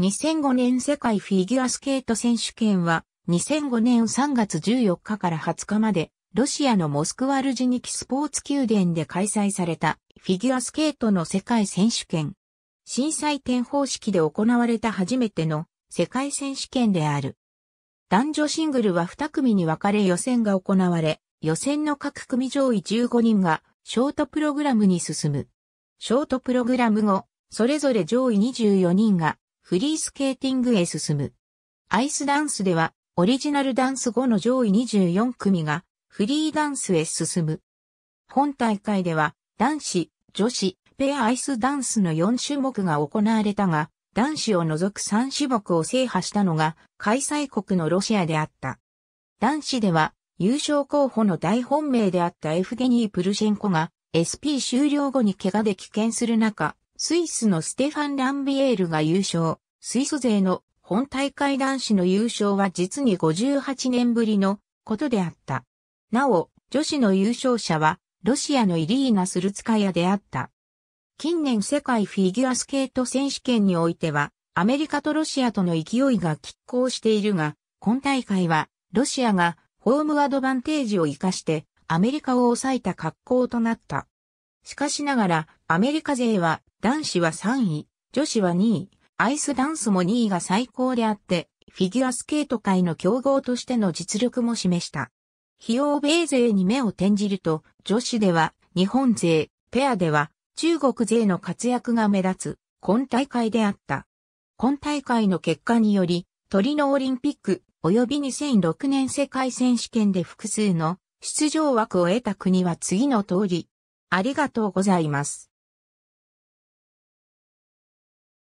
2005年世界フィギュアスケート選手権は2005年3月14日から20日までロシアのモスクワルジニキスポーツ宮殿で開催されたフィギュアスケートの世界選手権。震災点方式で行われた初めての世界選手権である。男女シングルは2組に分かれ予選が行われ、予選の各組上位15人がショートプログラムに進む。ショートプログラム後、それぞれ上位24人がフリースケーティングへ進む。アイスダンスでは、オリジナルダンス後の上位24組が、フリーダンスへ進む。本大会では、男子、女子、ペアアイスダンスの4種目が行われたが、男子を除く3種目を制覇したのが、開催国のロシアであった。男子では、優勝候補の大本命であったエフゲニー・プルシェンコが、SP 終了後に怪我で棄権する中、スイスのステファン・ランビエールが優勝、スイス勢の本大会男子の優勝は実に58年ぶりのことであった。なお、女子の優勝者は、ロシアのイリーナ・スルツカヤであった。近年世界フィギュアスケート選手権においては、アメリカとロシアとの勢いが拮抗しているが、今大会は、ロシアがホームアドバンテージを活かして、アメリカを抑えた格好となった。しかしながら、アメリカ勢は男子は3位、女子は2位、アイスダンスも2位が最高であって、フィギュアスケート界の競合としての実力も示した。費用米勢に目を転じると、女子では日本勢、ペアでは中国勢の活躍が目立つ、今大会であった。今大会の結果により、トリノオリンピック及び2006年世界選手権で複数の出場枠を得た国は次の通り。ありがとうございます。